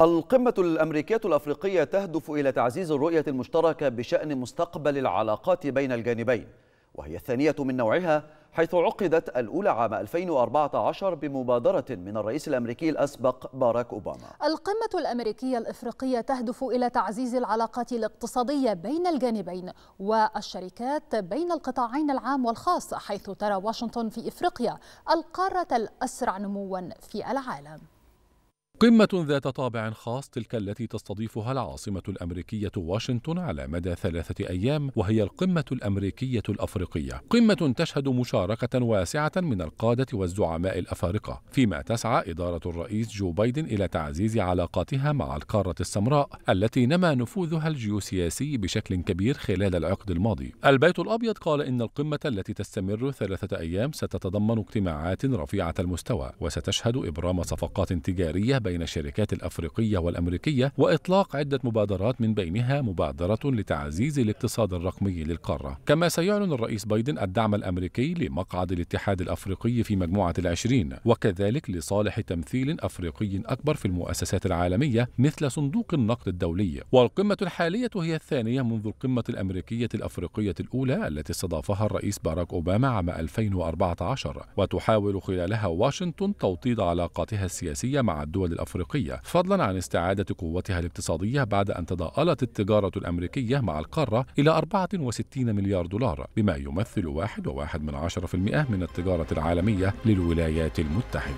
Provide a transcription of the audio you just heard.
القمة الأمريكية الأفريقية تهدف إلى تعزيز الرؤية المشتركة بشأن مستقبل العلاقات بين الجانبين وهي الثانية من نوعها حيث عقدت الأولى عام 2014 بمبادرة من الرئيس الأمريكي الأسبق باراك أوباما القمة الأمريكية الإفريقية تهدف إلى تعزيز العلاقات الاقتصادية بين الجانبين والشركات بين القطاعين العام والخاص حيث ترى واشنطن في إفريقيا القارة الأسرع نموا في العالم قمة ذات طابع خاص تلك التي تستضيفها العاصمة الأمريكية واشنطن على مدى ثلاثة أيام وهي القمة الأمريكية الأفريقية قمة تشهد مشاركة واسعة من القادة والزعماء الأفارقة فيما تسعى إدارة الرئيس جو بايدن إلى تعزيز علاقاتها مع القارة السمراء التي نما نفوذها الجيوسياسي بشكل كبير خلال العقد الماضي البيت الأبيض قال إن القمة التي تستمر ثلاثة أيام ستتضمن اجتماعات رفيعة المستوى وستشهد إبرام صفقات تجارية بين الشركات الأفريقية والأمريكية وإطلاق عدة مبادرات من بينها مبادرة لتعزيز الاقتصاد الرقمي للقارة كما سيعلن الرئيس بايدن الدعم الأمريكي لمقعد الاتحاد الأفريقي في مجموعة العشرين وكذلك لصالح تمثيل أفريقي أكبر في المؤسسات العالمية مثل صندوق النقد الدولي والقمة الحالية هي الثانية منذ القمة الأمريكية الأفريقية الأولى التي استضافها الرئيس باراك أوباما عام 2014 وتحاول خلالها واشنطن توطيد علاقاتها السياسية مع الدول الأفريقية فضلا عن استعادة قوتها الاقتصادية بعد أن تضاءلت التجارة الأمريكية مع القارة إلى 64 مليار دولار بما يمثل 1.1% من التجارة العالمية للولايات المتحدة